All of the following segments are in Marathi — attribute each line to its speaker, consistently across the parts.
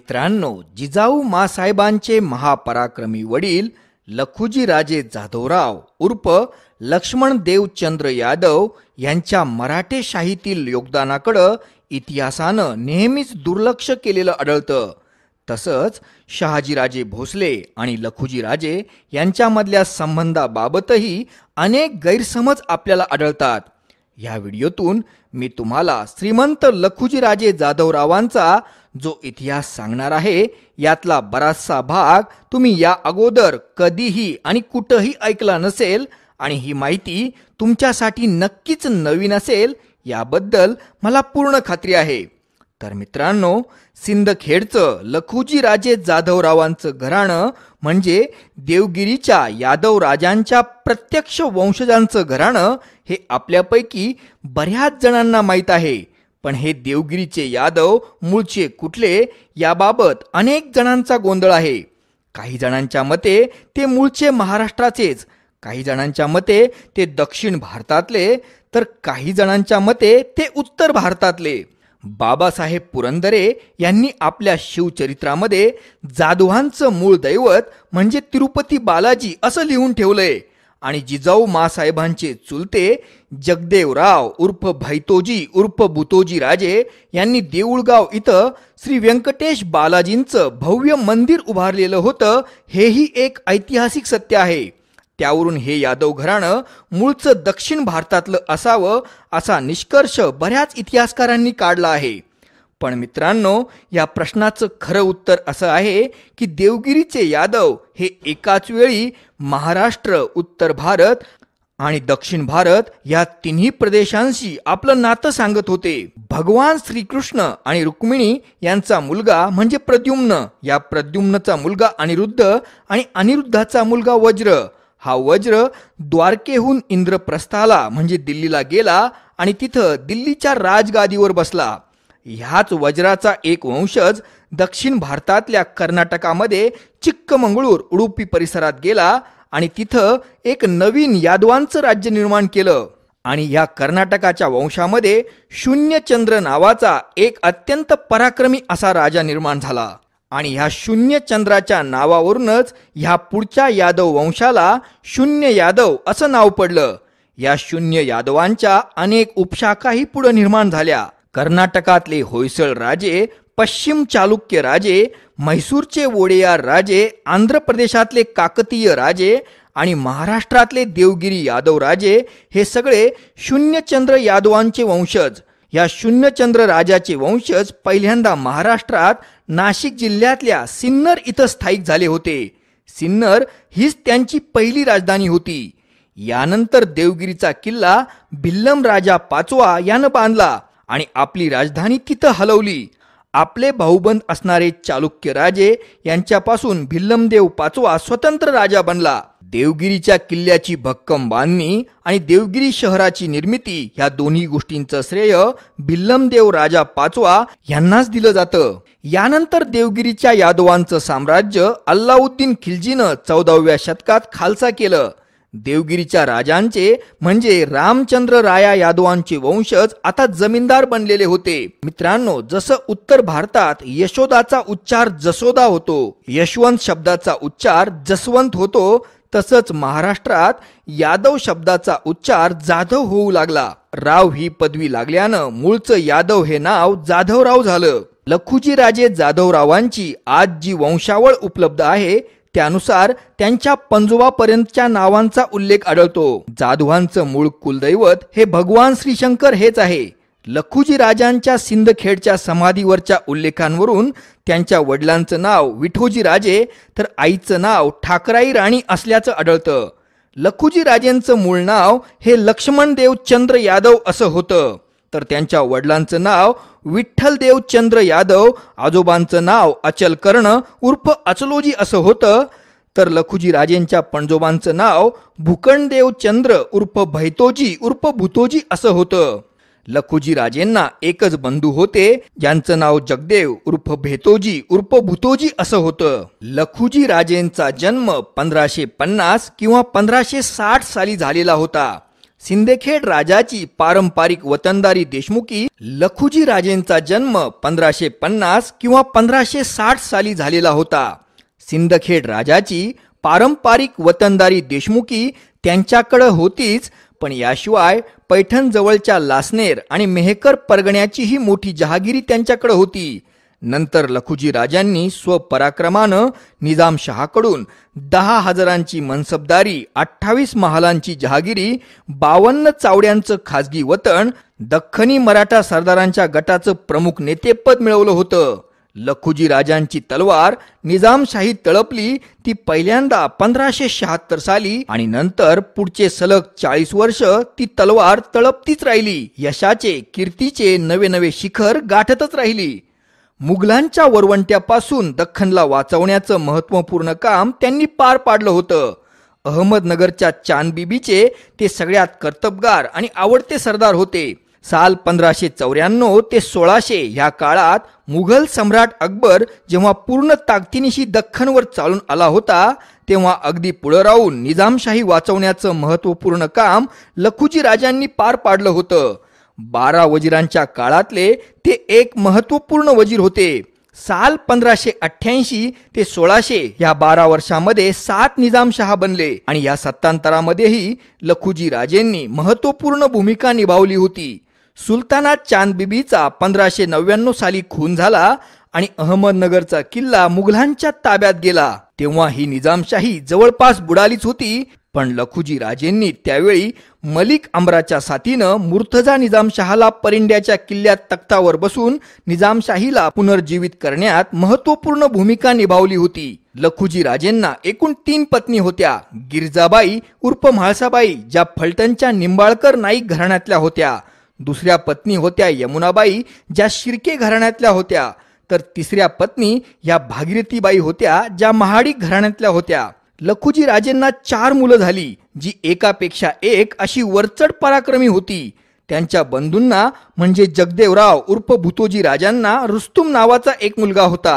Speaker 1: मित्रांनो जिजाऊ मासाहेबांचे महापराक्रमी वडील लखुजीराजे जाधवराव उर्फ लक्ष्मण देवचंद्र यादव यांच्या मराठे शाहीतील योगदानाकडं इतिहासानं नेहमीच दुर्लक्ष केलेलं आढळतं तसंच शहाजीराजे भोसले आणि लखुजीराजे यांच्यामधल्या संबंधाबाबतही अनेक गैरसमज आपल्याला आढळतात या व्हिडिओतून मी तुम्हाला श्रीमंत लखुजीराजे जाधवरावांचा जो इतिहास सांगणार आहे यातला बराचसा भाग तुम्ही या अगोदर कधीही आणि कुठंही ऐकला नसेल आणि ही माहिती तुमच्यासाठी नक्कीच नवीन असेल याबद्दल मला पूर्ण खात्री आहे तर मित्रांनो सिंदखेडचं लखुजी राजे जाधवरावांचं घराणं म्हणजे देवगिरीच्या यादव राजांच्या प्रत्यक्ष वंशजांचं घराणं हे आपल्यापैकी बऱ्याच जणांना माहीत आहे पण हे देवगिरीचे यादव मूळचे कुठले याबाबत अनेक जणांचा गोंधळ आहे काही जणांच्या मते ते मूळचे महाराष्ट्राचेच काही जणांच्या मते ते दक्षिण भारतातले तर काही जणांच्या मते ते उत्तर भारतातले बाबासाहेब पुरंदरे यांनी आपल्या शिवचरित्रामध्ये जाधवांचं मूळ दैवत म्हणजे तिरुपती बालाजी असं लिहून ठेवलंय आणि जिजाऊ मासाहेबांचे चुलते जगदेवराव उर्फ भैतोजी उर्फ बुतोजी राजे यांनी देऊळगाव इथं श्री व्यंकटेश बालाजींचं भव्य मंदिर उभारलेलं होतं हेही एक ऐतिहासिक सत्य आहे त्यावरून हे यादव घराणं मूळचं दक्षिण भारतातलं असावं असा निष्कर्ष बऱ्याच इतिहासकारांनी काढला आहे पण मित्रांनो या प्रश्नाचं खरं उत्तर असं आहे की देवगिरीचे यादव हे एकाच वेळी महाराष्ट्र उत्तर भारत आणि दक्षिण भारत या तिन्ही प्रदेशांशी आपलं नातं सांगत होते भगवान श्रीकृष्ण आणि रुक्मिणी यांचा मुलगा म्हणजे प्रद्युम्न या प्रद्युम्नचा मुलगा अनिरुद्ध आणि अनिरुद्धाचा मुलगा वज्र हा वज्र द्वारकेहून इंद्रप्रस्थाला म्हणजे दिल्लीला गेला आणि तिथं दिल्लीच्या राजगादीवर बसला ह्याच वज्राचा एक वंशज दक्षिण भारतातल्या कर्नाटकामध्ये चिक्कमंगळूर उडुपी परिसरात गेला आणि तिथं एक नवीन यादवांचं राज्य निर्माण केलं आणि या कर्नाटकाच्या वंशामध्ये शून्यचंद्र नावाचा एक अत्यंत पराक्रमी असा राजा निर्माण झाला आणि ह्या चंद्राच्या नावावरूनच ह्या पुढच्या यादव वंशाला शून्य यादव असं नाव पडलं या शून्य यादवांच्या अनेक उपशाखाही पुढं निर्माण झाल्या कर्नाटकातले होयसळ राजे पश्चिम चालुक्य राजे म्हैसूरचे वोडेयार राजे आंध्र प्रदेशातले काकतीय राजे आणि महाराष्ट्रातले देवगिरी यादव राजे हे सगळे शून्यचंद्र यादवांचे वंशज या शून्यचंद्र राजाचे वंशज पहिल्यांदा महाराष्ट्रात नाशिक जिल्ह्यातल्या सिन्नर इथं स्थायिक झाले होते सिन्नर हीच त्यांची पहिली राजधानी होती यानंतर देवगिरीचा किल्ला भिल्लम राजा पाचवा यानं बांधला आणि आपली राजधानी तिथं हलवली आपले भाऊबंद असणारे चालुक्य राजे यांच्यापासून भिल्लमदेव पाचवा स्वतंत्र राजा बनला देवगिरीच्या किल्ल्याची भक्कम बांधणी आणि देवगिरी शहराची निर्मिती ह्या दोन्ही गोष्टींचं श्रेय भिल्लमदेव राजा पाचवा यांनाच दिलं जातं यानंतर देवगिरीच्या यादवांचं साम्राज्य अल्लाउद्दीन खिलजीनं चौदाव्या शतकात खालसा केलं देवगिरीच्या राजांचे म्हणजे रामचंद्र राया यादवांचे वंशज आता जमीनदार बनलेले होते मित्रांनो जसं उत्तर भारतात यशोदाचा उच्चार जसोदा होतो यशवंत शब्दाचा उच्चार जसवंत होतो तसंच महाराष्ट्रात यादव शब्दाचा उच्चार जाधव होऊ लागला राव ही पदवी लागल्यानं मूळचं यादव हे नाव जाधवराव झालं लखुजी राजे जाधवरावांची आज जी वंशावळ उपलब्ध आहे त्यानुसार त्यांच्या पंजोबापर्यंतच्या नावांचा उल्लेख आढळतो जाधवांचं मूळ कुलदैवत हे भगवान श्रीशंकर हेच आहे लखुजी राजांच्या सिंधखेडच्या समाधीवरच्या उल्लेखांवरून त्यांच्या वडिलांचं नाव विठोजी राजे तर आईचं नाव ठाकराई राणी असल्याचं आढळतं लखुजी राजेंचं मूळ नाव हे लक्ष्मणदेव चंद्र यादव असं होतं तर त्यांच्या वडिलांचं नाव विठ्ठल देवचंद्र यादव आजोबांचं नाव अचल कर्ण उर्फ अचलोजी असं होतं तर लखुजी राजेंच्या पणजोबांचं नाव भूकणदेव चंद्र उर्फ भैतोजी उर्फ भूतोजी असं होतं लखुजी राजेंना एकच बंधू होते ज्यांचं नाव जगदेव उर्फ भेतोजी उर्फ भूतोजी असं होतं लखुजी राजेंचा जन्म पंधराशे पन्नास किंवा पंधराशे साठ साली झालेला होता सिंदेखेड राजाची पारंपारिक वतनदारी देशमुखी लखुजी राजेंचा जन्म पंधराशे पन्नास किंवा पंधराशे साठ साली झालेला होता सिंदखेड राजाची पारंपारिक वतनदारी देशमुखी त्यांच्याकडे होतीच पण याशिवाय जवळच्या लासनेर आणि मेहकर परगण्याचीही मोठी जहागिरी त्यांच्याकडे होती नंतर लखुजी राजांनी स्वपराक्रमानं निजामशहाकडून दहा हजारांची मनसबदारी अठ्ठावीस महालांची जहागिरी बावन्न चावड्यांचं खाजगी वतन दख्खनी मराठा सरदारांच्या गटाचं प्रमुख नेतेपद मिळवलं होतं लखुजी राजांची तलवार निजामशाही तळपली ती पहिल्यांदा पंधराशे शहात्तर साली आणि नंतर पुढचे सलग चाळीस वर्ष ती तलवार तळपतीच राहिली यशाचे कीर्तीचे नवे नवे शिखर गाठतच राहिली मुघलांच्या वरवंट्यापासून दख्खनला वाचवण्याचं महत्त्वपूर्ण काम त्यांनी पार पाडलं होतं अहमदनगरच्या चांदबीबीचे ते सगळ्यात कर्तबगार आणि आवडते सरदार होते साल पंधराशे चौऱ्याण्णव ते सोळाशे ह्या काळात मुघल सम्राट अकबर जेव्हा पूर्ण ताकदीनिशी दख्खनवर चालून आला होता तेव्हा अगदी पुढं राहून निजामशाही वाचवण्याचं महत्त्वपूर्ण काम लखुजी राजांनी पार पाडलं होतं बारा वजिरांच्या काळातले ते एक महत्त्वपूर्ण वजीर होते साल पंधराशे अठ्ठ्याऐंशी ते सोळाशे या बारा वर्षामध्ये सात निजामशहा बनले आणि या सत्तांतरामध्येही लखुजी राजेंनी महत्वपूर्ण भूमिका निभावली होती सुलताना चांद बिबीचा पंधराशे नव्याण्णव साली खून झाला आणि अहमदनगरचा किल्ला मुघलांच्या ताब्यात गेला तेव्हा ही निजामशाही जवळपास बुडालीच होती पण लखुजी राजेंनी त्यावेळी मलिक अमराच्या साथीनं मुर्तझा निजामशहाला परिंड्याच्या किल्ल्यात तख्तावर बसून निजामशाहीला पुनर्जीवित करण्यात महत्वपूर्ण भूमिका निभावली होती लखुजी राजेंना एकूण तीन पत्नी होत्या गिरजाबाई उर्फ म्हाळसाबाई ज्या फलटणच्या निंबाळकर नाईक घराण्यातल्या होत्या दुसऱ्या पत्नी होत्या यमुनाबाई ज्या शिर्के घराण्यातल्या होत्या तर तिसऱ्या पत्नी या भागीरथीबाई होत्या ज्या महाडी घराण्यातल्या होत्या लखुजी राजेंना चार मुलं झाली जी एकापेक्षा एक अशी वरचढ पराक्रमी होती त्यांच्या बंधूंना म्हणजे जगदेवराव उर्फ भूतोजी राजांना रुस्तुम नावाचा एक मुलगा होता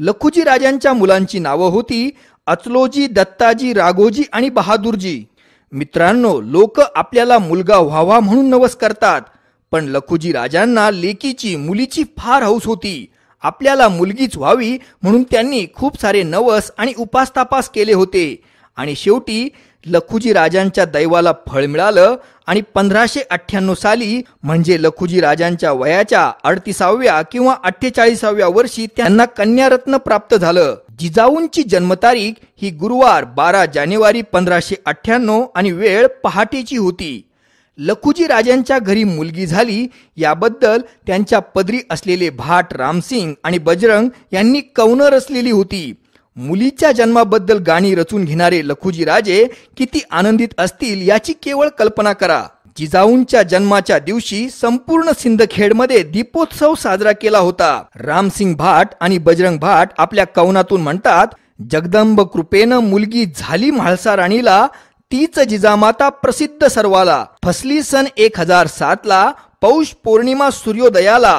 Speaker 1: लखुजी राजांच्या मुलांची नावं होती अचलोजी दत्ताजी राघोजी आणि बहादूरजी मित्रांनो लोक आपल्याला मुलगा व्हावा म्हणून नवस करतात पण लखुजी राजांना लेकीची मुलीची फार हौस होती आपल्याला मुलगीच व्हावी म्हणून त्यांनी खूप सारे नवस आणि उपासतापास केले होते आणि शेवटी लखुजी राजांच्या दैवाला फळ मिळालं आणि पंधराशे अठ्ठ्याण्णव साली म्हणजे लखुजी राजांच्या वयाच्या अडतीसाव्या किंवा अठ्ठेचाळीसाव्या वर्षी त्यांना कन्यारत्न प्राप्त झालं जिजाऊंची जन्मतारीख ही गुरुवार बारा जानेवारी पंधराशे अठ्ठ्याण्णव आणि वेळ पहाटेची होती लखुजी राजांच्या घरी मुलगी झाली याबद्दल त्यांच्या पदरी असलेले भाट रामसिंग आणि बजरंग यांनी कौन रचलेली होती मुलीच्या जन्माबद्दल गाणी रचून घेणारे लखुजी राजे किती आनंदित असतील याची केवळ कल्पना करा जिजाऊंच्या जन्माच्या दिवशी संपूर्ण सिंदखेडमध्ये दीपोत्सव साजरा केला होता रामसिंग भाट आणि बजरंग भाट आपल्या कवनातून म्हणतात जगदंब कृपेनं मुलगी झाली म्हाळसा राणीला तीच जिजामाता प्रसिद्ध सर्वाला फसली सन एक हजार सात ला पौष पौर्णिमा सूर्योदयाला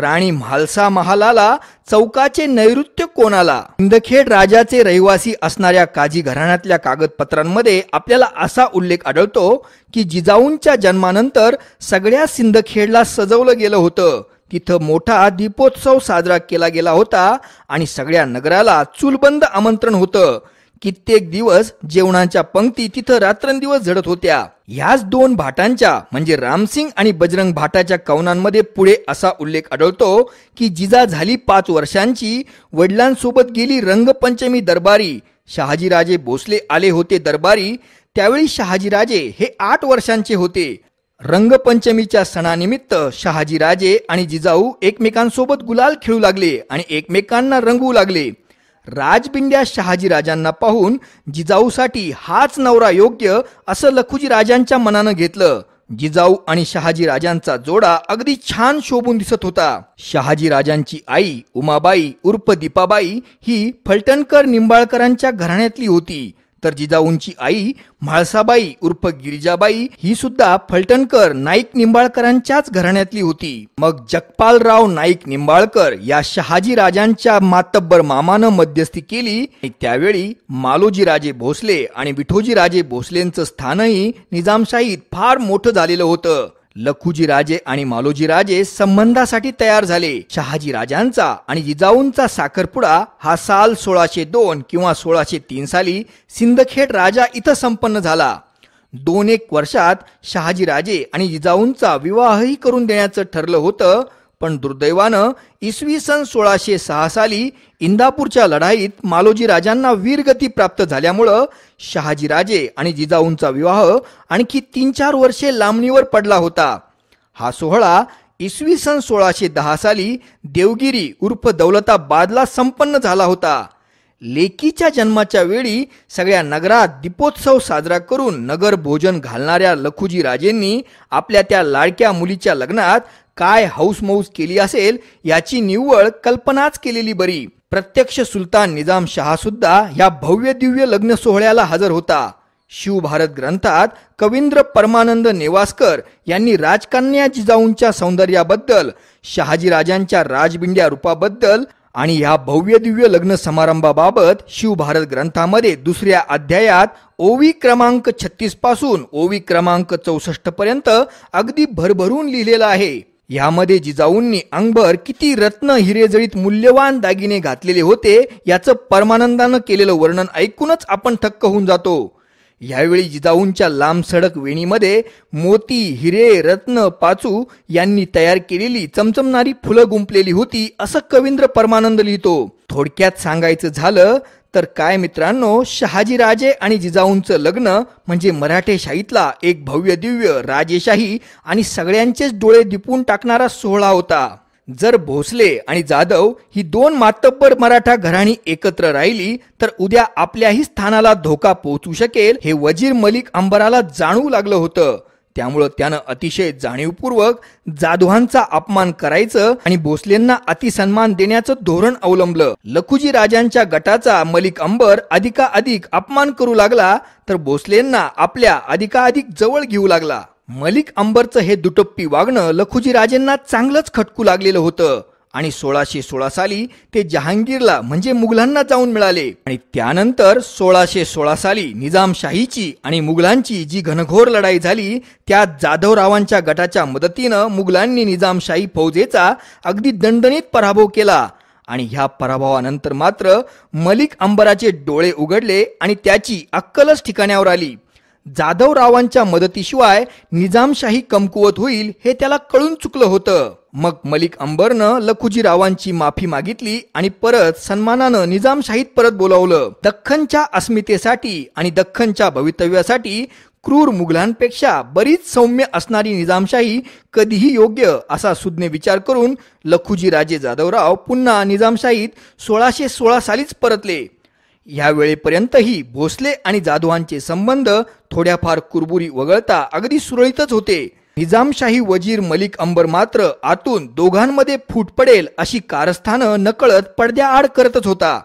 Speaker 1: राणी म्हालसा महालाला चौकाचे नैऋत्य कोणाला सिंदखेड राजाचे रहिवासी असणाऱ्या काजी घराण्यातल्या कागदपत्रांमध्ये आपल्याला असा उल्लेख आढळतो की जिजाऊंच्या जन्मानंतर सगळ्या सिंदखेडला सजवलं गेलं होतं तिथं मोठा दीपोत्सव साजरा केला गेला होता आणि सगळ्या नगराला चुलबंद आमंत्रण होतं कित्येक दिवस जेवणाच्या पंक्ती तिथं रात्रंदिवस झडत होत्या ह्याच दोन भाटांच्या म्हणजे रामसिंग आणि बजरंग भाटाच्या कवनांमध्ये पुढे असा उल्लेख आढळतो की जिजा झाली पाच वर्षांची वडिलांसोबत गेली रंगपंचमी दरबारी शहाजीराजे भोसले आले होते दरबारी त्यावेळी शहाजीराजे हे आठ वर्षांचे होते रंगपंचमीच्या सणानिमित्त शहाजीराजे आणि जिजाऊ एकमेकांसोबत गुलाल खेळू लागले आणि एकमेकांना रंगवू लागले राजबिंड्या शहाजी राजांना पाहून जिजाऊसाठी हाच नवरा योग्य असं लखुजी राजांच्या मनानं घेतलं जिजाऊ आणि शहाजी राजांचा जोडा अगदी छान शोभून दिसत होता शहाजी राजांची आई उमाबाई उर्फ दीपाबाई ही फलटणकर निंबाळकरांच्या घराण्यातली होती तर जिजाऊंची आई म्हाळसाबाई उर्फ गिरिजाबाई ही सुद्धा फलटणकर नाईक निंबाळकरांच्याच घराण्यातली होती मग जगपालराव नाईक निंबाळकर या शहाजी राजांच्या मातब्बर मामानं मध्यस्थी केली त्यावेळी मालोजी राजे भोसले आणि विठोजी राजे भोसलेंचं स्थानही निजामशाहीत फार मोठं झालेलं होतं लखुजी राजे आणि मालोजी राजे संबंधासाठी तयार झाले शहाजी राजांचा आणि जिजाऊंचा साखरपुडा हा साल सोळाशे दोन किंवा सोळाशे तीन साली सिंदखेड राजा इथं संपन्न झाला दोन एक वर्षात शहाजी राजे आणि जिजाऊंचा विवाहही करून देण्याचं ठरलं होतं पण दुर्दैवानं इसवी सन सोळाशे सहा साली इंदापूरच्या लढाईत मालोजी राजांना वीरगती प्राप्त झाल्यामुळं राजे आणि जिजाऊंचा विवाह आणखी तीन चार वर्षे लांबणीवर पडला होता हा सोहळा इसवी सन सोळाशे दहा साली देवगिरी उर्फ बादला संपन्न झाला होता लेकीच्या जन्माच्या वेळी सगळ्या नगरात दीपोत्सव साजरा करून नगर भोजन घालणाऱ्या लखुजी राजेंनी आपल्या त्या लाडक्या मुलीच्या लग्नात काय हौसमौस केली असेल याची निव्वळ कल्पनाच केलेली बरी प्रत्यक्ष सुलतान निजाम शहा सुद्धा या भव्य दिव्य लग्न सोहळ्याला हजर होता शिवभारत ग्रंथात कविंद्र परमानंद नेवासकर यांनी राजकन्या जिजाऊंच्या सौंदर्याबद्दल राजांच्या राजबिंड्या रूपाबद्दल आणि ह्या भव्य दिव्य लग्न समारंभाबाबत शिवभारत ग्रंथामध्ये दुसऱ्या अध्यायात ओवी क्रमांक छत्तीस पासून ओवी क्रमांक चौसष्ट पर्यंत अगदी भरभरून लिहिलेला आहे यामध्ये जिजाऊंनी अंगभर किती रत्न हिरेजळीत मूल्यवान दागिने घातलेले होते याचं परमानंदानं केलेलं वर्णन ऐकूनच आपण थक्क होऊन जातो यावेळी जिजाऊंच्या लांब सडक वेणीमध्ये मोती हिरे रत्न पाचू यांनी तयार केलेली चमचमणारी फुलं गुंपलेली होती असं कवींद्र परमानंद लिहितो थोडक्यात सांगायचं झालं तर काय मित्रांनो शहाजीराजे आणि जिजाऊंचं लग्न म्हणजे मराठेशाहीतला एक भव्य दिव्य राजेशाही आणि सगळ्यांचेच डोळे दिपून टाकणारा सोहळा होता जर भोसले आणि जाधव ही दोन मातब्बर मराठा घराणी एकत्र राहिली तर उद्या आपल्याही स्थानाला धोका पोहोचू शकेल हे वजीर मलिक अंबराला जाणू लागलं होतं त्यामुळं त्यानं अतिशय जाणीवपूर्वक जाधवांचा अपमान करायचं आणि भोसलेंना अतिसन्मान देण्याचं धोरण अवलंबलं लखुजी राजांच्या गटाचा मलिक अंबर अधिकाधिक अपमान करू लागला तर भोसलेंना आपल्या अधिकाधिक जवळ घेऊ लागला मलिक अंबरचं हे दुटप्पी वागणं लखुजी राजांना चांगलंच खटकू लागलेलं होतं आणि सोळाशे सोळा साली ते जहांगीरला म्हणजे मुघलांना जाऊन मिळाले आणि त्यानंतर सोळाशे सोळा साली निजामशाहीची आणि मुघलांची जी घनघोर लढाई झाली त्या जाधवरावांच्या गटाच्या मदतीनं मुघलांनी निजामशाही फौजेचा अगदी दंडनीत पराभव केला आणि ह्या पराभवानंतर मात्र मलिक अंबराचे डोळे उघडले आणि त्याची अक्कलच ठिकाण्यावर आली जाधवरावांच्या मदतीशिवाय निजामशाही कमकुवत होईल हे त्याला कळून चुकलं होतं मग मलिक अंबरनं लखुजीरावांची माफी मागितली आणि परत सन्मानानं निजामशाहीत परत बोलावलं दख्खनच्या अस्मितेसाठी आणि दख्खनच्या भवितव्यासाठी क्रूर मुघलांपेक्षा बरीच सौम्य असणारी निजामशाही कधीही योग्य असा सुज्ञ विचार करून लखुजी राजे जाधवराव पुन्हा निजामशाहीत सोळाशे सोळा सालीच परतले यावेळेपर्यंतही भोसले आणि जाधवांचे संबंध थोड्याफार कुरबुरी वगळता अगदी सुरळीतच होते निजामशाही वजीर मलिक अंबर मात्र आतून दोघांमध्ये फूट पडेल अशी कारस्थानं नकळत पडद्याआड करतच होता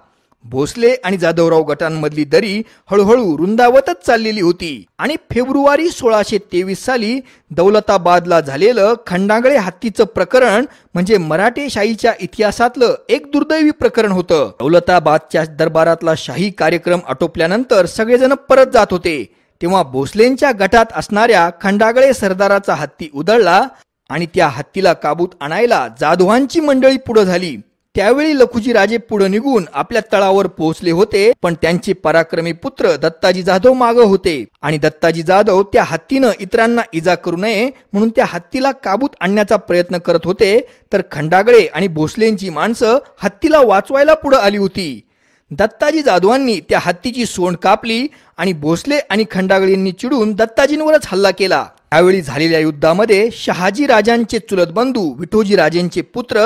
Speaker 1: भोसले आणि जाधवराव गटांमधली दरी हळूहळू रुंदावतच चाललेली होती आणि फेब्रुवारी सोळाशे तेवीस साली दौलताबादला झालेलं खंडांगळे हत्तीचं प्रकरण म्हणजे मराठेशाहीच्या इतिहासातलं एक दुर्दैवी प्रकरण होतं दौलताबादच्या दरबारातला शाही कार्यक्रम आटोपल्यानंतर सगळेजण परत जात होते तेव्हा भोसलेंच्या गटात असणाऱ्या खंडागळे सरदाराचा हत्ती उधळला आणि त्या हत्तीला काबूत आणायला जाधवांची मंडळी पुढे झाली त्यावेळी लखुजी राजे पुढे निघून आपल्या तळावर पोहोचले होते पण त्यांचे पराक्रमी पुत्र दत्ताजी जाधव माग होते आणि दत्ताजी जाधव त्या हत्तीनं इतरांना इजा करू नये म्हणून त्या हत्तीला काबूत आणण्याचा प्रयत्न करत होते तर खंडागळे आणि भोसलेंची माणसं हत्तीला वाचवायला पुढे आली होती दत्ताजी जाधवांनी त्या हत्तीची सोंड कापली आणि भोसले आणि खंडागळींनी चिडून दत्ताजींवरच हल्ला केला यावेळी झालेल्या युद्धामध्ये शहाजी राजांचे चुलत बंधू विठोजी राजेंचे पुत्र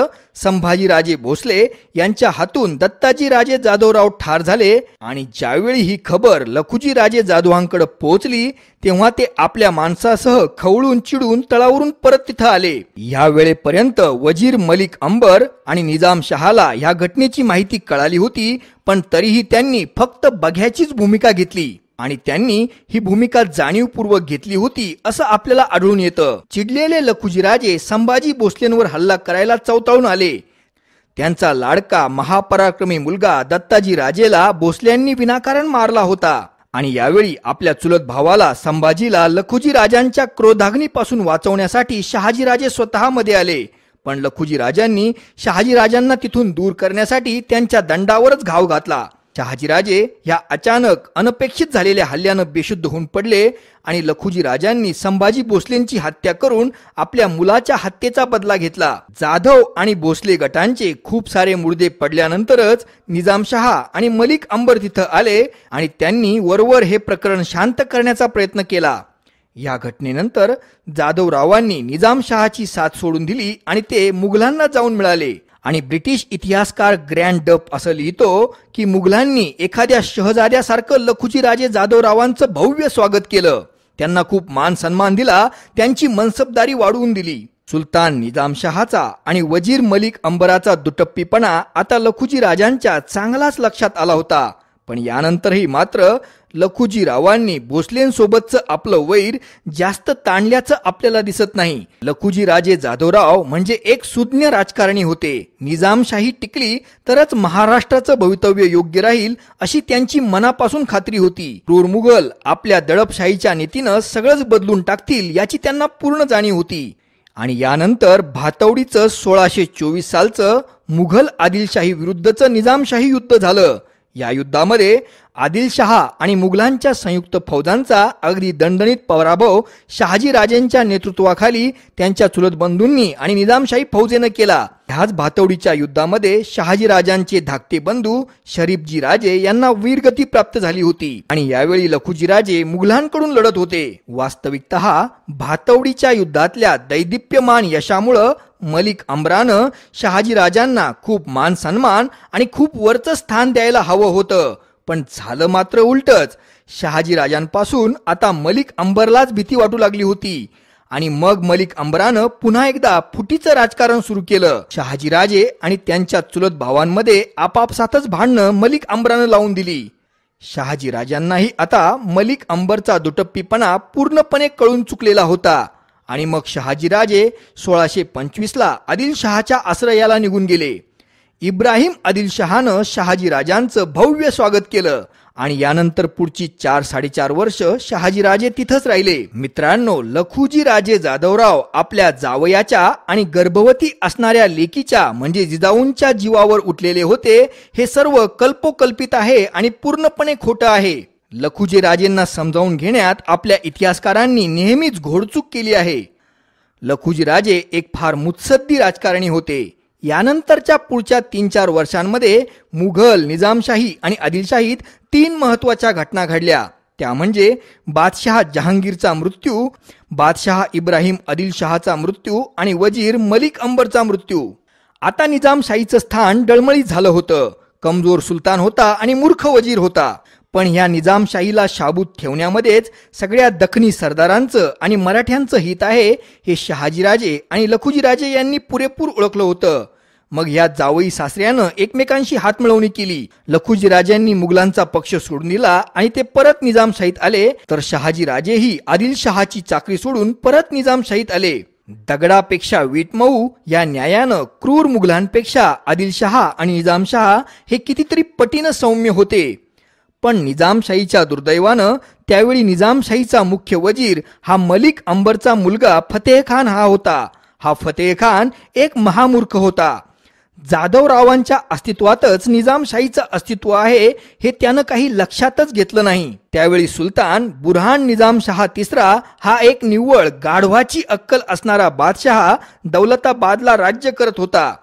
Speaker 1: राजे भोसले यांच्या हातून दत्ताजी राजे जाधवराव ठार झाले आणि ज्यावेळी ही खबर लखुजी राजे जाधवांकडे पोहोचली तेव्हा ते आपल्या माणसासह खवळून चिडून तळावरून परत तिथं आले या वेळेपर्यंत वजीर मलिक अंबर आणि निजाम शहाला या घटनेची माहिती कळाली होती पण तरीही त्यांनी फक्त बघ्याचीच भूमिका घेतली आणि त्यांनी ही भूमिका जाणीवपूर्वक घेतली होती असं आपल्याला आढळून येतं चिडलेले लखुजी राजे संभाजी भोसलेंवर हल्ला करायला चौतावून आले त्यांचा लाडका महापराक्रमी मुलगा दत्ताजी राजेला भोसल्यांनी विनाकारण मारला होता आणि यावेळी आपल्या चुलत भावाला संभाजीला लखुजी राजांच्या क्रोधाग्नीपासून वाचवण्यासाठी शहाजीराजे स्वतःमध्ये आले पण लखुजी राजांनी शहाजीराजांना तिथून दूर करण्यासाठी त्यांच्या दंडावरच घाव घातला शहाजीराजे ह्या अचानक अनपेक्षित झालेल्या हल्ल्यानं बेशुद्ध होऊन पडले आणि लखुजी राजांनी संभाजी भोसलेंची हत्या करून आपल्या मुलाच्या हत्येचा बदला घेतला जाधव आणि भोसले गटांचे खूप सारे मुर्दे पडल्यानंतरच निजामशहा आणि मलिक अंबर तिथं आले आणि त्यांनी वरवर हे प्रकरण शांत करण्याचा प्रयत्न केला या घटनेनंतर जाधवरावांनी निजामशहाची साथ सोडून दिली आणि ते मुघलांना जाऊन मिळाले आणि ब्रिटिश इतिहासकार ग्रँड डप असं लिहितो की मुघलांनी एखाद्या शहजाद्यासारखं लखुजी राजे जाधवरावांचं भव्य स्वागत केलं त्यांना खूप मान सन्मान दिला त्यांची मनसबदारी वाढवून दिली सुलतान निजामशहाचा आणि वजीर मलिक अंबराचा दुटप्पीपणा आता लखुजी राजांच्या चांगलाच लक्षात आला होता पण यानंतरही मात्र लखुजी लखुजीरावांनी भोसलेंसोबतचं आपलं वैर जास्त ताणल्याचं आपल्याला दिसत नाही लखुजी राजे जाधवराव म्हणजे एक सुज्ञ राजकारणी होते निजामशाही टिकली तरच महाराष्ट्राचं भवितव्य योग्य राहील अशी त्यांची मनापासून खात्री होती क्रूर मुघल आपल्या दडपशाहीच्या नीतीनं सगळंच बदलून टाकतील याची त्यांना पूर्ण जाणीव होती आणि यानंतर भातवडीचं सोळाशे चोवीस सालचं मुघल आदिलशाही विरुद्धचं निजामशाही युद्ध झालं या युद्धामध्ये आदिलशहा आणि मुघलांच्या संयुक्त फौजांचा अगदी दणदणीत पराभव राजेंच्या नेतृत्वाखाली त्यांच्या चुलत बंधूंनी आणि निजामशाही फौजेनं केला ह्याच भातवडीच्या युद्धामध्ये शहाजी राजांचे धाकटे बंधू शरीफजी राजे यांना वीरगती प्राप्त झाली होती आणि यावेळी लखुजी राजे मुघलांकडून लढत होते वास्तविकत भातवडीच्या युद्धातल्या दैदिप्यमान यशामुळं मलिक शाहजी राजांना खूप मान सन्मान आणि खूप वरचं स्थान द्यायला हवं होतं पण झालं मात्र उलटच राजांपासून आता मलिक अंबरलाच भीती वाटू लागली होती आणि मग मलिक अंबरानं पुन्हा एकदा फुटीचं राजकारण सुरू केलं शहाजीराजे आणि त्यांच्या चुलत भावांमध्ये आपापसातच भांडणं मलिक अंबरानं लावून दिली राजांनाही आता मलिक अंबरचा दुटप्पीपणा पूर्णपणे कळून चुकलेला होता आणि मग शहाजीराजे सोळाशे पंचवीसला आदिलशहाच्या आश्रयाला निघून गेले इब्राहिम आदिलशहानं शहाजीराजांचं भव्य स्वागत केलं आणि यानंतर पुढची चार साडेचार वर्ष शहाजीराजे तिथंच राहिले मित्रांनो लखुजी राजे जाधवराव आपल्या जावयाच्या आणि गर्भवती असणाऱ्या लेकीच्या म्हणजे जिजाऊंच्या जीवावर उठलेले होते हे सर्व कल्पोकल्पित आहे आणि पूर्णपणे खोटं आहे लखुजी राजेंना समजावून घेण्यात आपल्या इतिहासकारांनी नेहमीच घोडचूक केली आहे लखुजी राजे एक फार मुत्सद्दी राजकारणी होते यानंतरच्या पुढच्या तीन चार वर्षांमध्ये मुघल निजामशाही आणि आदिलशाहीत तीन महत्वाच्या घटना घडल्या त्या म्हणजे बादशाह जहांगीरचा मृत्यू बादशाह इब्राहिम आदिलशहाचा मृत्यू आणि वजीर मलिक अंबरचा मृत्यू आता निजामशाहीचं स्थान डळमळीत झालं होतं कमजोर सुलतान होता आणि मूर्ख वजीर होता पण ह्या निजामशाहीला शाबूत ठेवण्यामध्येच सगळ्या दखनी सरदारांचं आणि मराठ्यांचं हित आहे हे शहाजीराजे आणि लखुजीराजे यांनी पुरेपूर ओळखलं होतं मग या जावई सासऱ्यानं एकमेकांशी हातमिळवणी केली लखुजीराजांनी मुघलांचा पक्ष सोडून दिला आणि ते परत निजामशाहीत आले तर शहाजीराजेही आदिलशहाची चाकरी सोडून परत निजामशाहीत आले दगडापेक्षा वीटमऊ या न्यायानं क्रूर मुघलांपेक्षा आदिलशहा आणि निजामशहा हे कितीतरी पटीनं सौम्य होते पण निजामशाहीच्या दुर्दैवानं त्यावेळी निजामशाहीचा मुख्य वजीर हा मलिक अंबरचा मुलगा फतेह खान हा होता हा फतेह खान एक महामूर्ख होता जाधवरावांच्या अस्तित्वातच निजामशाहीचं अस्तित्व आहे हे त्यानं काही लक्षातच घेतलं नाही त्यावेळी सुलतान बुरहान निजामशहा तिसरा हा एक निव्वळ गाढवाची अक्कल असणारा बादशहा दौलताबादला राज्य करत होता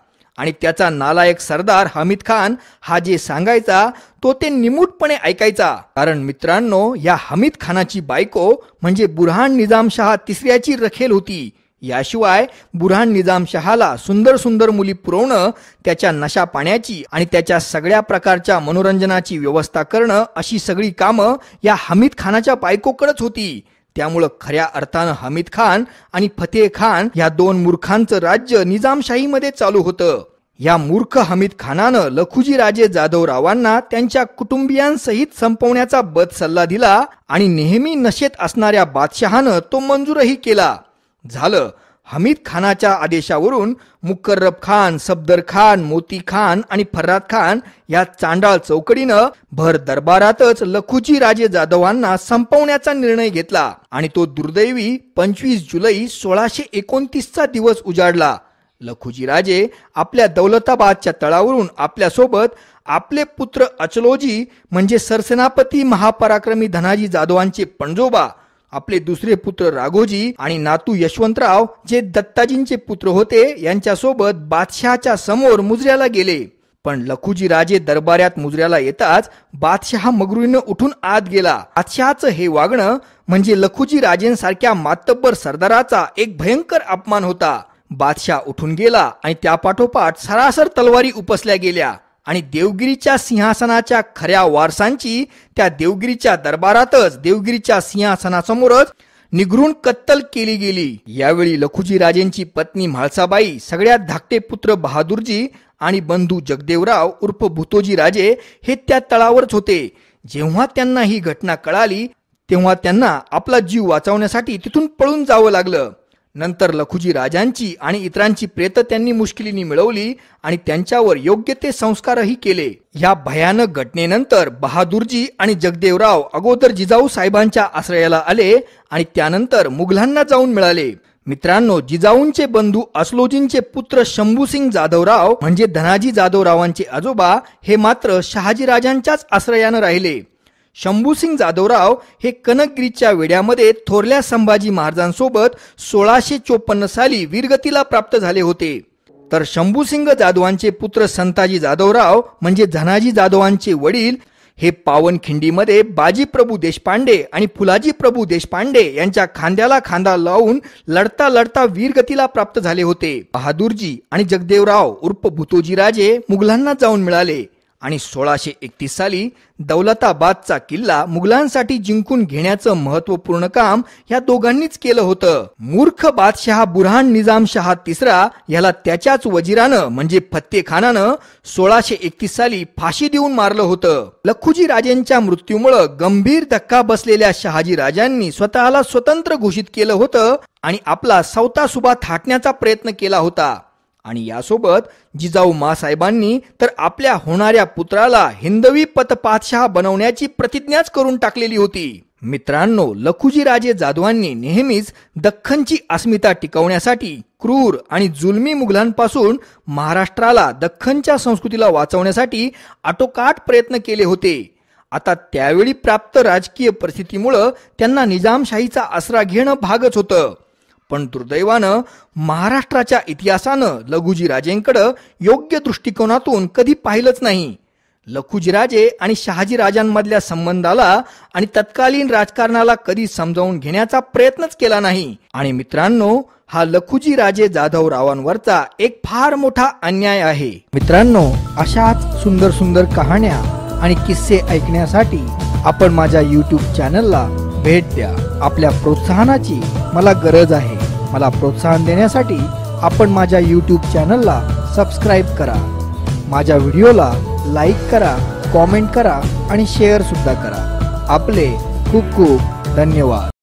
Speaker 1: आणि त्याचा नालायक सरदार हमीद खान हा जे सांगायचा तो ते निमूटपणे ऐकायचा कारण मित्रांनो या हमीद खानाची बायको म्हणजे बुरहान निजामशहा तिसऱ्याची रखेल होती याशिवाय बुरहान निजाम शहाला सुंदर सुंदर मुली पुरवणं त्याच्या नशा पाण्याची आणि त्याच्या सगळ्या प्रकारच्या मनोरंजनाची व्यवस्था करणं अशी सगळी कामं या हमीद खानाच्या बायकोकडच होती त्यामुळं खऱ्या अर्थानं हमीद खान आणि फतेह खान या दोन मूर्खांचं राज्य निजामशाहीमध्ये चालू होतं या मूर्ख हमीद खानानं लखुजी राजे जाधवरावांना त्यांच्या कुटुंबियांसहित संपवण्याचा बद सल्ला दिला आणि नेहमी नशेत असणाऱ्या बादशहानं तो मंजूरही केला झालं हमीद खानाच्या आदेशावरून मुकर्रब खान सफदर खान मोती खान आणि फर्राद खान या चांडाळ चौकडीनं भर दरबारातच लखुजी राजे जाधवांना संपवण्याचा निर्णय घेतला आणि तो दुर्दैवी पंचवीस जुलै सोळाशे चा दिवस उजाडला लखुजी राजे आपल्या दौलताबादच्या तळावरून आपल्यासोबत आपले पुत्र अचलोजी म्हणजे सरसेनापती महापराक्रमी धनाजी जाधवांचे पणजोबा आपले दुसरे पुत्र राघोजी आणि नातू यशवंतराव जे दत्ताजींचे पुत्र होते यांच्यासोबत बादशहाच्या समोर मुजऱ्याला गेले पण लखुजी राजे दरबारात मुजऱ्याला येताच बादशहा मगरूईनं उठून आत गेला बादशहाचं हे वागणं म्हणजे लखुजी राजेंसारख्या मातब्बर सरदाराचा एक भयंकर अपमान होता बादशाह उठून गेला आणि त्यापाठोपाठ सरासर तलवारी उपसल्या गेल्या आणि देवगिरीच्या सिंहासनाच्या खऱ्या वारसांची त्या देवगिरीच्या दरबारातच देवगिरीच्या सिंहासनासमोरच निघरून कत्तल केली गेली यावेळी लखुजी राजेंची पत्नी म्हाळसाबाई सगळ्यात धाकटे पुत्र बहादूरजी आणि बंधू जगदेवराव उर्फ भूतोजी राजे हे त्या तळावरच होते जेव्हा त्यांना ही घटना कळाली तेव्हा त्यांना आपला जीव वाचवण्यासाठी तिथून पळून जावं लागलं नंतर लखुजी राजांची आणि इतरांची प्रेत त्यांनी मुश्किलीने मिळवली आणि त्यांच्यावर योग्य ते संस्कारही केले या भयानक घटनेनंतर बहादूरजी आणि जगदेवराव अगोदर जिजाऊ साहेबांच्या आश्रयाला आले आणि त्यानंतर मुघलांना जाऊन मिळाले मित्रांनो जिजाऊंचे बंधू असलोजींचे पुत्र शंभूसिंग जाधवराव म्हणजे धनाजी जाधवरावांचे आजोबा हे मात्र राजांच्याच आश्रयानं राहिले शंभूसिंग जाधवराव हे कनकगिरीच्या वेड्यामध्ये थोरल्या संभाजी महाराजांसोबत सोळाशे चोपन्न साली वीरगतीला प्राप्त झाले होते तर शंभूसिंग जाधवांचे पुत्र संताजी जाधवराव म्हणजे धनाजी जाधवांचे वडील हे पावनखिंडीमध्ये बाजीप्रभू देशपांडे आणि फुलाजी प्रभू देशपांडे यांच्या खांद्याला खांदा लावून लढता लढता वीरगतीला प्राप्त झाले होते बहादूरजी आणि जगदेवराव उर्फ राजे मुघलांना जाऊन मिळाले आणि सोळाशे एकतीस साली दौलताबादचा किल्ला मुघलांसाठी जिंकून घेण्याचं महत्वपूर्ण काम या दोघांनीच केलं होतं मूर्ख बादशहा बुरहान शहा तिसरा याला त्याच्याच वजीरानं म्हणजे फत्ते खानानं सोळाशे एकतीस साली फाशी देऊन मारलं होतं लखुजी राजेंच्या मृत्यूमुळं गंभीर धक्का बसलेल्या शहाजी राजांनी स्वतःला स्वतंत्र घोषित केलं होतं आणि आपला सौता सुबा थाटण्याचा प्रयत्न केला होता आणि यासोबत जिजाऊ मासाहेबांनी तर आपल्या होणाऱ्या पुत्राला हिंदवी पतपातशाह बनवण्याची प्रतिज्ञाच करून टाकलेली होती मित्रांनो लखुजीराजे जाधवांनी नेहमीच दख्खनची अस्मिता टिकवण्यासाठी क्रूर आणि जुलमी मुघलांपासून महाराष्ट्राला दख्खनच्या संस्कृतीला वाचवण्यासाठी आटोकाट प्रयत्न केले होते आता त्यावेळी प्राप्त राजकीय परिस्थितीमुळं त्यांना निजामशाहीचा आसरा घेणं भागच होतं पण दुर्दैवानं महाराष्ट्राच्या इतिहासानं लघुजी राजेंकडं योग्य दृष्टिकोनातून कधी पाहिलंच नाही लखुजीराजे आणि राजांमधल्या संबंधाला आणि तत्कालीन राजकारणाला कधी समजावून घेण्याचा प्रयत्नच केला नाही आणि मित्रांनो हा लखुजी जाधव रावांवरचा एक फार मोठा अन्याय आहे मित्रांनो अशाच सुंदर सुंदर कहाण्या आणि किस्से ऐकण्यासाठी आपण माझ्या यूट्यूब चॅनलला भेट द्या आपल्या प्रोत्साहनाची मला गरज आहे मला प्रोत्साहन देण्यासाठी आपण माझ्या यूट्यूब चॅनलला सबस्क्राईब करा माझ्या व्हिडिओला लाईक करा कॉमेंट करा आणि शेअरसुद्धा करा आपले खूप खूप धन्यवाद